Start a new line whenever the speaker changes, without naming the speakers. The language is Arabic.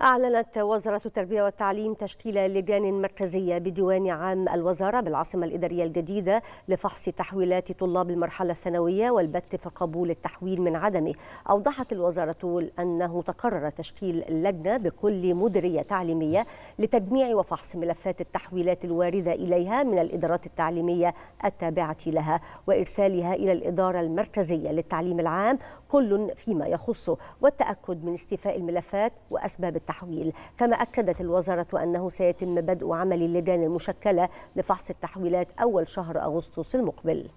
أعلنت وزارة التربية والتعليم تشكيل لجان مركزية بديوان عام الوزارة بالعاصمة الإدارية الجديدة لفحص تحويلات طلاب المرحلة الثانوية والبت في قبول التحويل من عدمه أوضحت الوزارة أنه تقرر تشكيل لجنة بكل مديرية تعليمية لتجميع وفحص ملفات التحويلات الواردة إليها من الإدارات التعليمية التابعة لها وإرسالها إلى الإدارة المركزية للتعليم العام كل فيما يخصه والتأكد من استيفاء الملفات وأسباب التحويل كما أكدت الوزارة أنه سيتم بدء عمل اللجان المشكلة لفحص التحويلات أول شهر أغسطس المقبل